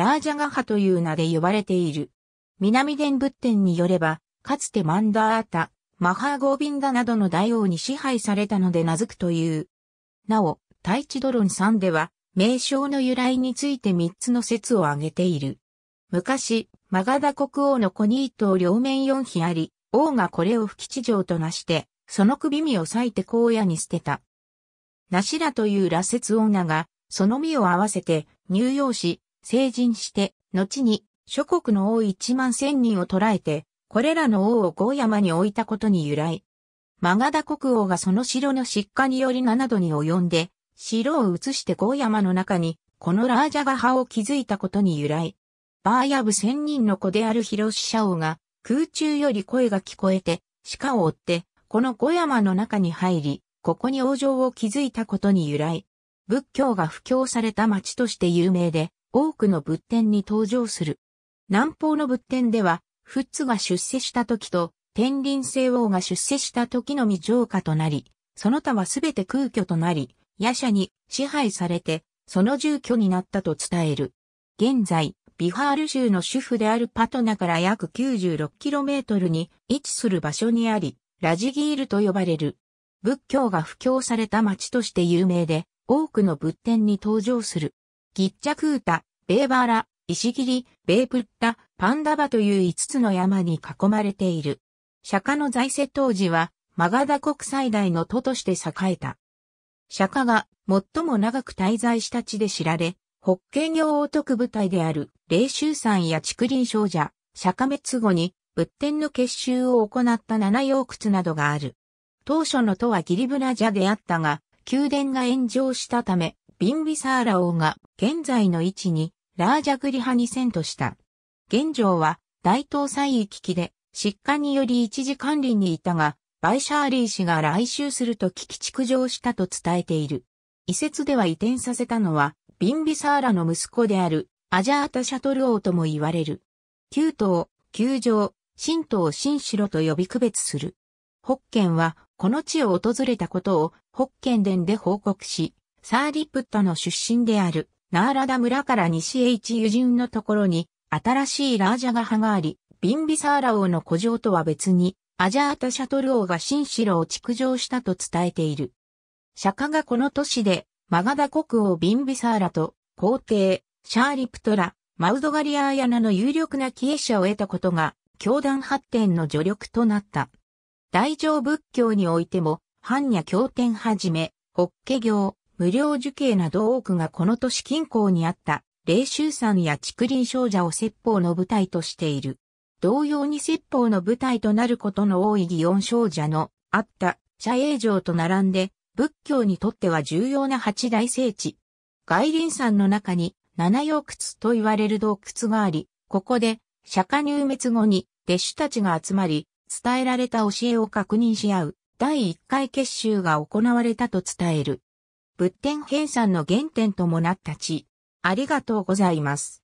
ラージャガハという名で呼ばれている。南伝仏典によれば、かつてマンダータ、マハーゴービンダなどの大王に支配されたので名付くという。なお、太地ドロン3では、名称の由来について3つの説を挙げている。昔、マガダ国王の子ニー頭両面4匹あり、王がこれを不吉城となして、その首身を裂いて荒野に捨てた。ナシラという羅刹女が、その身を合わせて、乳幼児、成人して、後に諸国の王1万千人を捕らえて、これらの王をゴ山に置いたことに由来。マガダ国王がその城の失火により7度に及んで、城を移してゴ山の中に、このラージャガ派を築いたことに由来。バーヤブ千人の子である広ロシャ王が、空中より声が聞こえて、鹿を追って、このゴ山の中に入り、ここに王城を築いたことに由来。仏教が布教された町として有名で、多くの仏典に登場する。南方の仏典では、フッツが出世した時と、天輪聖王が出世した時のみ浄化となり、その他はすべて空虚となり、夜叉に支配されて、その住居になったと伝える。現在、ビハール州の主婦であるパトナから約 96km に位置する場所にあり、ラジギールと呼ばれる。仏教が布教された町として有名で、多くの仏典に登場する。ギッチャクータ、ベーバーラ、石切リ、ベープッタ、パンダバという5つの山に囲まれている。釈迦の在世当時は、マガダ国最大の都として栄えた。釈迦が最も長く滞在した地で知られ、北業行王徳部隊である霊州山や竹林少女、釈迦滅後に仏典の結集を行った七洋窟などがある。当初の都はギリブラジャであったが、宮殿が炎上したため、ビンビサーラ王が現在の位置にラージャグリハに遷都した。現状は大東西域機で疾患により一時管理にいたが、バイシャーリー氏が来襲すると危機築上したと伝えている。移設では移転させたのは、ビンビサーラの息子であるアジャータシャトル王とも言われる。旧島、旧城、新島新城と呼び区別する。北県はこの地を訪れたことを北県伝で報告し、サーリプットの出身である、ナーラダ村から西へ一友人のところに、新しいラージャガ派があり、ビンビサーラ王の古城とは別に、アジャータシャトル王が新城を築城したと伝えている。釈迦がこの都市で、マガダ国王ビンビサーラと、皇帝、シャーリプトラ、マウドガリアーヤナの有力な帰依者を得たことが、教団発展の助力となった。大乗仏教においても、般若経典はじめ、法華経、無料受刑など多くがこの都市近郊にあった、霊州山や竹林少女を説法の舞台としている。同様に説法の舞台となることの多い祇園少女のあった社営城と並んで、仏教にとっては重要な八大聖地。外輪山の中に七洋窟と言われる洞窟があり、ここで釈迦入滅後に弟子たちが集まり、伝えられた教えを確認し合う第1回結集が行われたと伝える。仏典編纂の原点ともなった地。ありがとうございます。